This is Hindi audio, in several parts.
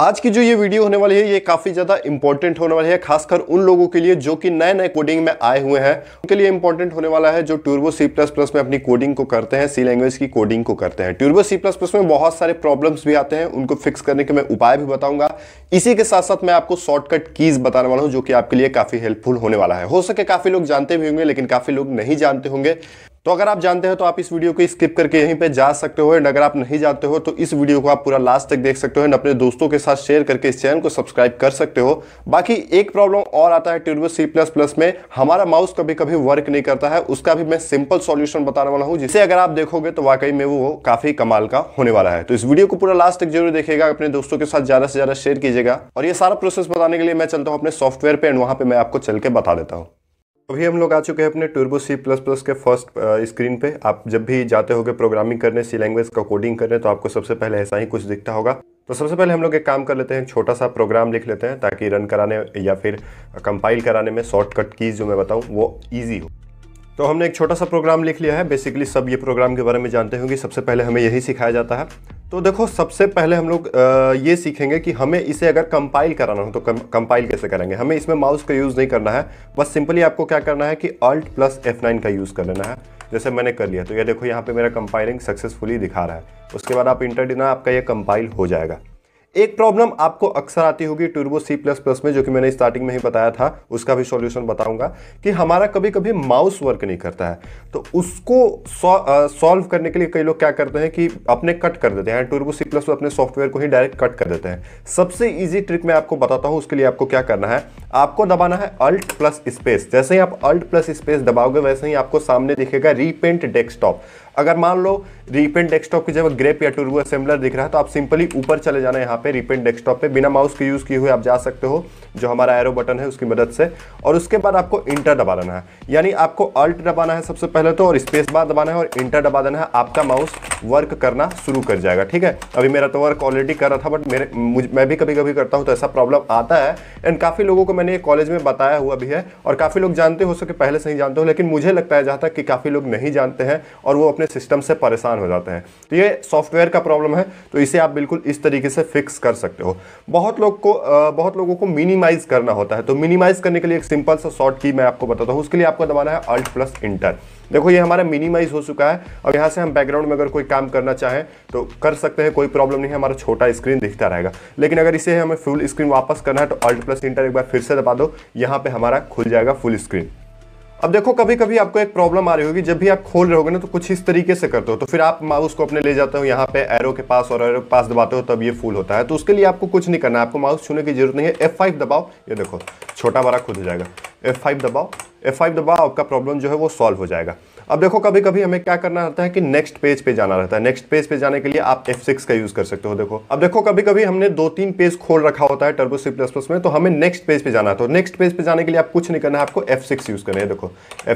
आज की जो ये वीडियो होने वाली है ये काफ़ी ज़्यादा इंपॉर्टेंट होने वाली है खासकर उन लोगों के लिए जो कि नए नए कोडिंग में आए हुए हैं उनके लिए इंपॉर्टेंट होने वाला है जो ट्यूर्बो सी प्लस प्लस में अपनी कोडिंग को करते हैं सी लैंग्वेज की कोडिंग को करते हैं ट्यूर्बो सी प्लस प्लस में बहुत सारे प्रॉब्लम्स भी आते हैं उनको फिक्स करने के मैं उपाय भी बताऊंगा इसी के साथ साथ मैं आपको शॉर्टकट कीज बताने वाला हूँ जो कि आपके लिए काफ़ी हेल्पफुल होने वाला है हो सके काफ़ी लोग जानते भी होंगे लेकिन काफ़ी लोग नहीं जानते होंगे तो अगर आप जानते हो तो आप इस वीडियो को स्किप करके यहीं पे जा सकते हो एंड अगर आप नहीं जानते हो तो इस वीडियो को आप पूरा लास्ट तक देख सकते हो एंड अपने दोस्तों के साथ शेयर करके इस चैनल को सब्सक्राइब कर सकते हो बाकी एक प्रॉब्लम और आता है ट्यूबो सी प्लस प्लस में हमारा माउस कभी कभी वर्क नहीं करता है उसका भी मैं सिंपल सोल्यूशन बताने वाला हूँ जिसे अगर आप देखोगे तो वाकई में वो काफी कमाल का होने वाला है तो इस वीडियो को पूरा लास्ट तक जरूर देखेगा अपने दोस्तों के साथ ज्यादा से ज्यादा शेयर कीजिएगा और ये सारा प्रोसेस बताने के लिए मैं चलता हूँ अपने सॉफ्टवेयर पर एंड वहां पर मैं आपको चल के बता देता हूँ अभी हम लोग आ चुके हैं अपने टर्बो सी प्लस प्लस के फर्स्ट स्क्रीन पे आप जब भी जाते होगे प्रोग्रामिंग करने सी लैंग्वेज का कोडिंग करने तो आपको सबसे पहले ऐसा ही कुछ दिखता होगा तो सबसे पहले हम लोग एक काम कर लेते हैं छोटा सा प्रोग्राम लिख लेते हैं ताकि रन कराने या फिर कंपाइल कराने में शॉर्टकट कीज जो मैं बताऊँ वो ईजी हो तो हमने एक छोटा सा प्रोग्राम लिख लिया है बेसिकली सब ये प्रोग्राम के बारे में जानते होंगे सबसे पहले हमें यही सिखाया जाता है तो देखो सबसे पहले हम लोग ये सीखेंगे कि हमें इसे अगर कंपाइल कराना हो तो कंपाइल कैसे करेंगे हमें इसमें माउस का यूज़ नहीं करना है बस सिंपली आपको क्या करना है कि अल्ट प्लस एफ नाइन का यूज़ कर लेना है जैसे मैंने कर लिया तो ये यह देखो यहाँ पे मेरा कंपाइलिंग सक्सेसफुली दिखा रहा है उसके बाद आप इंटर देना आपका ये कंपाइल हो जाएगा एक प्रॉब्लम आपको अक्सर आती होगी टूर्बो सी प्लस प्लस में जो कि मैंने स्टार्टिंग में ही बताया था उसका भी सॉल्यूशन बताऊंगा कि हमारा कभी कभी माउस वर्क नहीं करता है तो उसको सॉल्व करने के लिए कई लोग क्या करते हैं कि अपने कट कर देते हैं टूर्बो सी प्लस अपने सॉफ्टवेयर को ही डायरेक्ट कट कर देते हैं सबसे ईजी ट्रिक मैं आपको बताता हूँ उसके लिए आपको क्या करना है आपको दबाना है अल्ट प्लस स्पेस जैसे ही आप अल्ट प्लस स्पेस दबाओगे वैसे ही आपको सामने दिखेगा रीपेंट डेस्कटॉप अगर मान लो रिपेंट डेस्कटॉप की जगह ग्रेप या टूर्बो असेंबलर दिख रहा है तो आप सिंपली ऊपर चले जाना यहाँ पे रिपेंट डेस्कटॉप पे बिना माउस के यूज़ किए हुए आप जा सकते हो जो हमारा एरो बटन है उसकी मदद से और उसके बाद आपको इंटर दबाना देना है यानी आपको अल्ट दबाना है सबसे पहले तो और स्पेस बार दबाना है और इंटर दबा देना है आपका माउस वर्क करना शुरू कर जाएगा ठीक है अभी मेरा तो वर्क ऑलरेडी कर रहा था बट मेरे मैं भी कभी कभी करता हूँ तो ऐसा प्रॉब्लम आता है एंड काफ़ी लोगों को मैंने ये कॉलेज में बताया हुआ भी है और काफ़ी लोग जानते हो सके पहले से ही जानते हो लेकिन मुझे लगता है जहाँ तक कि काफ़ी लोग नहीं जानते हैं और वो अपने सिस्टम से परेशान हो जाते हैं तो ये सॉफ्टवेयर का प्रॉब्लम है तो इसे आप बिल्कुल इस तरीके से फिक्स कर सकते हो बहुत लोग को बहुत लोगों को मिनिमाइज करना होता है तो मिनिमाइज करने के लिए एक सिंपल सा शॉर्ट की मैं आपको बताता हूँ उसके लिए आपको दबाना है अल्ट प्लस इंटर देखो ये हमारा मिनिमाइज हो चुका है अब यहाँ से हम बैकग्राउंड में अगर कोई काम करना चाहें तो कर सकते हैं कोई प्रॉब्लम नहीं है हमारा छोटा स्क्रीन दिखता रहेगा लेकिन अगर इसे हमें फुल स्क्रीन वापस करना है तो अल्ट प्लस इंटर एक बार फिर से दबा दो यहाँ पे हमारा खुल जाएगा फुल स्क्रीन अब देखो कभी कभी आपको एक प्रॉब्लम आ रही होगी जब भी आप खोल रहे होगे ना तो कुछ इस तरीके से करते हो तो फिर आप माउस को अपने ले जाते हो यहाँ पे एरो के पास और एरो के पास दबाते हो तब ये फुल होता है तो उसके लिए आपको कुछ नहीं करना है आपको माउस छूने की जरूरत नहीं है F5 दबाओ ये देखो छोटा बड़ा खुद हो जाएगा एफ दबाओ एफ दबाओ आपका प्रॉब्लम जो है वो सॉल्व हो जाएगा अब देखो कभी कभी हमें क्या करना रहता है कि नेक्स्ट पेज पे जाना रहता है नेक्स्ट पेज पे जाने के लिए आप F6 का यूज कर सकते हो देखो अब देखो कभी कभी हमने दो तीन पेज खोल रखा होता है टर्बो सी प्लस प्लस में तो हमें नेक्स्ट पेज पे जाना था तो नेक्स्ट पेज पे जाने के लिए आप कुछ नहीं करना है आपको सिक्स यूज करना है देखो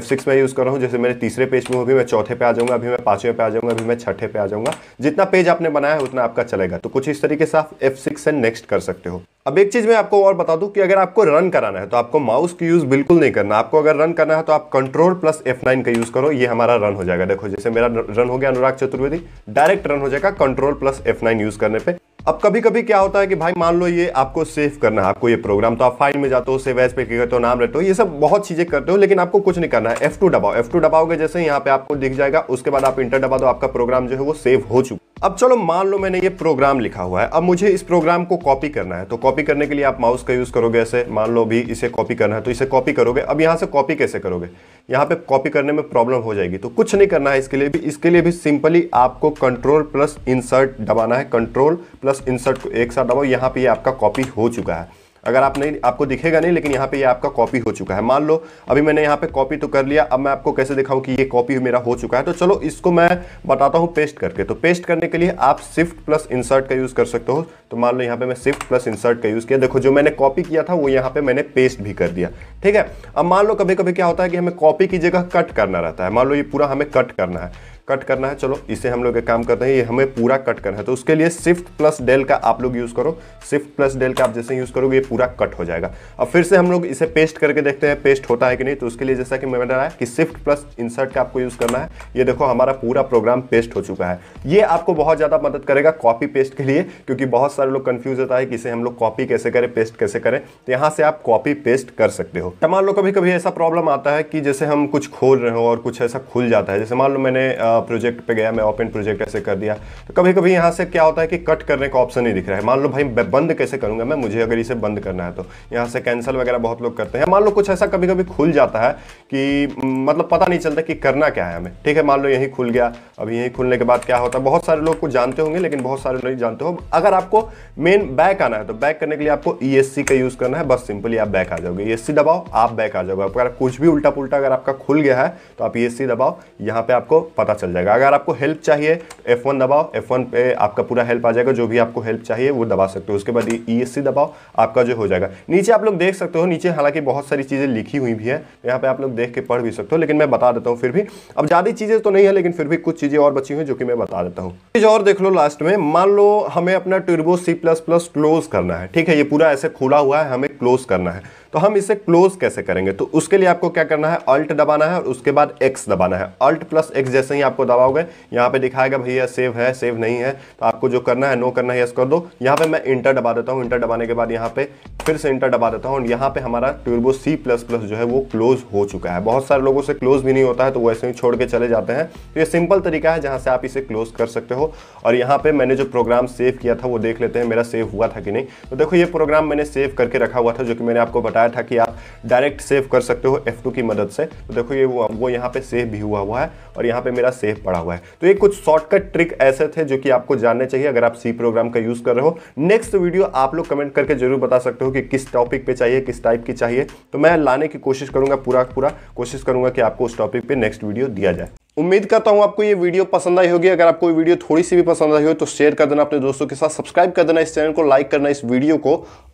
सिक्स मैं यूज कर रहा हूँ जैसे मेरे तीसरे पेज में अभी मैं चौथे पे आ जाऊंगा अभी मैं पांचवें पे आ जाऊंगा अभी मैं छठे पे आ जाऊंगा जितना पेज आपने बनाया है उतना आपका चलेगा तो कुछ इस तरीके से आप सिक्स से नेक्स्ट कर सकते हो अब एक चीज़ मैं आपको और बता दूं कि अगर आपको रन कराना है तो आपको माउस की यूज़ बिल्कुल नहीं करना आपको अगर रन करना है तो आप कंट्रोल प्लस F9 का यूज़ करो ये हमारा रन हो जाएगा देखो जैसे मेरा रन हो गया अनुराग चतुर्वेदी डायरेक्ट रन हो जाएगा कंट्रोल प्लस F9 यूज़ करने पे अब कभी कभी क्या होता है कि भाई मान लो ये आपको सेव करना है आपको ये प्रोग्राम तो आप फाइल में जाते हो सेव एज पे करते हो नाम रहते हो ये सब बहुत चीज़ें करते हो लेकिन आपको कुछ नहीं करना है F2 दबाओ F2 दबाओगे जैसे यहाँ पे आपको दिख जाएगा उसके बाद आप इंटर दबा दो आपका प्रोग्राम जो है वो सेव हो चुका अब चलो मान लो मैंने ये प्रोग्राम लिखा हुआ है अब मुझे इस प्रोग्राम को कॉपी करना है तो कॉपी करने के लिए आप माउस का यूज़ करोगे ऐसे मान लो भी इसे कॉपी करना है तो इसे कॉपी करोगे अब यहाँ से कॉपी कैसे करोगे यहाँ पे कॉपी करने में प्रॉब्लम हो जाएगी तो कुछ नहीं करना है इसके लिए भी इसके लिए भी सिंपली आपको कंट्रोल प्लस इंसर्ट दबाना है कंट्रोल प्लस इंसर्ट को एक साथ दबाओ यहाँ पे ये आपका कॉपी हो चुका है अगर आप नहीं आपको दिखेगा नहीं लेकिन यहाँ पे ये आपका कॉपी हो चुका है मान लो अभी मैंने यहाँ पे कॉपी तो कर लिया अब मैं आपको कैसे दिखाऊं कि ये कॉपी मेरा हो चुका है तो चलो इसको मैं बताता हूँ पेस्ट करके तो पेस्ट करने के लिए आप शिफ्ट प्लस इंसर्ट का यूज़ कर सकते हो तो मान लो यहाँ पे मैं शिफ्ट प्लस इंसर्ट का यूज़ किया देखो जो मैंने कॉपी किया था वो यहाँ पे मैंने पेस्ट भी कर दिया ठीक है अब मान लो कभी कभी क्या होता है कि हमें कॉपी की जगह कट करना रहता है मान लो ये पूरा हमें कट करना है कट करना है चलो इसे हम लोग एक काम करते हैं ये हमें पूरा कट करना है तो उसके लिए शिफ्ट प्लस डेल का आप लोग यूज़ करो शिफ्ट प्लस डेल का आप जैसे यूज़ करोगे ये पूरा कट हो जाएगा अब फिर से हम लोग इसे पेस्ट करके देखते हैं पेस्ट होता है कि नहीं तो उसके लिए जैसा कि मैं बता रहा कि शिफ्ट प्लस इंसर्ट का आपको यूज़ करना है ये देखो हमारा पूरा प्रोग्राम पेस्ट हो चुका है ये आपको बहुत ज़्यादा मदद करेगा कॉपी पेस्ट के लिए क्योंकि बहुत सारे लोग कन्फ्यूज होता है कि इसे हम लोग कॉपी कैसे करें पेस्ट कैसे करें तो यहाँ से आप कॉपी पेस्ट कर सकते हो तो मान लो कभी कभी ऐसा प्रॉब्लम आता है कि जैसे हम कुछ खोल रहे हो और कुछ ऐसा खुल जाता है जैसे मान लो मैंने प्रोजेक्ट पे गया मैं ओपन प्रोजेक्ट ऐसे कर दिया तो कभी कभी यहाँ से क्या होता है कि कट करने का ऑप्शन नहीं दिख रहा है मान लो भाई बंद कैसे करूँगा मैं मुझे अगर इसे बंद करना है तो यहाँ से कैंसिल वगैरह बहुत लोग करते हैं मान लो कुछ ऐसा कभी कभी खुल जाता है कि मतलब पता नहीं चलता कि करना क्या है हमें ठीक है मान लो यहीं खुल गया अब यहीं खुलने के बाद क्या होता है बहुत सारे लोग को जानते होंगे लेकिन बहुत सारे नहीं जानते हो अगर आपको मेन बैक आना है तो बैक करने के लिए आपको ई e का यूज़ करना है बस सिंपली आप बैक आ जाओगे ई e दबाओ आप बैक आ जाओगे अगर कुछ भी उल्टा पुलटा अगर आपका खुल गया है तो आप ई e दबाओ यहाँ पर आपको पता चल जाएगा अगर आपको हेल्प चाहिए एफ वन दबाओ एफ वन पे आपका पूरा हेल्प आ जाएगा जो भी आपको हेल्प चाहिए वो दबा सकते हो उसके बाद ई एस सी दबाओ आपका जो हो जाएगा नीचे आप लोग देख सकते हो नीचे हालांकि बहुत सारी चीज़ें लिखी हुई भी है यहाँ पे आप लोग देख के पढ़ भी सकते हो लेकिन मैं बता देता हूँ फिर भी अब ज़्यादा चीज़ें तो नहीं है लेकिन फिर भी कुछ चीज़ें और बची हुई जो कि मैं बता देता हूँ चीज़ और देख लो लास्ट में मान लो हमें अपना टर्बो सी क्लोज करना है ठीक है ये पूरा ऐसे खुला हुआ है हमें क्लोज करना है तो हम इसे क्लोज कैसे करेंगे तो उसके लिए आपको क्या करना है अल्ट दबाना है और उसके बाद एक्स दबाना है अल्ट प्लस एक्स जैसे ही आपको दबाओगे यहाँ पे दिखाएगा भैया सेव है सेव नहीं है तो आपको जो करना है नो करना है यस कर दो यहाँ पे मैं इंटर दबा देता हूँ इंटर दबाने के बाद यहाँ पे फिर से इंटर दबा देता हूँ और यहाँ पे हमारा ट्यूर्बो सी प्लस प्लस जो है वो क्लोज हो चुका है बहुत सारे लोगों से क्लोज भी नहीं होता है तो वैसे ही छोड़ के चले जाते हैं तो ये सिंपल तरीका है जहाँ से आप इसे क्लोज कर सकते हो और यहाँ पे मैंने जो प्रोग्राम सेव किया था वो देख लेते हैं मेरा सेव हुआ था कि नहीं तो देखो ये प्रोग्राम मैंने सेव करके रखा हुआ था जो कि मैंने आपको बताया बताया था कि आप डायरेक्ट सेव कर सकते हो F2 की मदद से तो देखो ये वो, वो यहाँ पे सेव भी हुआ हुआ है और यहाँ पे मेरा सेव पड़ा हुआ है तो ये कुछ शॉर्टकट ट्रिक ऐसे थे जो कि आपको जानने चाहिए अगर आप सी प्रोग्राम का यूज़ कर रहे हो नेक्स्ट वीडियो आप लोग कमेंट करके जरूर बता सकते हो कि किस टॉपिक पे चाहिए किस टाइप की चाहिए तो मैं लाने की कोशिश करूँगा पूरा पूरा कोशिश करूँगा कि आपको उस टॉपिक पर नेक्स्ट वीडियो दिया जाए उम्मीद करता हूं आपको ये वीडियो पसंद आई होगी अगर आपको ये वीडियो थोड़ी सी भी पसंद आई हो तो शेयर कर देना अपने दोस्तों के साथ सब्सक्राइब कर देना इस चैनल को लाइक करना इस वीडियो को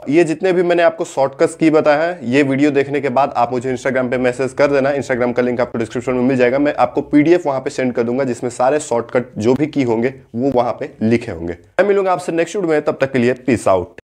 ये जितने भी मैंने आपको शॉर्टकट्स की बताया है ये वीडियो देखने के बाद आप मुझे इंस्टाग्राम पे मैसेज कर देना इंस्टाग्राम का लिंक आपको डिस्क्रिप्शन में मिल जाएगा मैं आपको पीडीएफ वहां पर सेंड कर दूंगा जिसमें सारे शॉर्टकट जो भी की होंगे वो वहाँ पे लिखे होंगे मैं मिलूंगा आपसे नेक्स्ट वीडियो में तब तक के लिए पीस आउट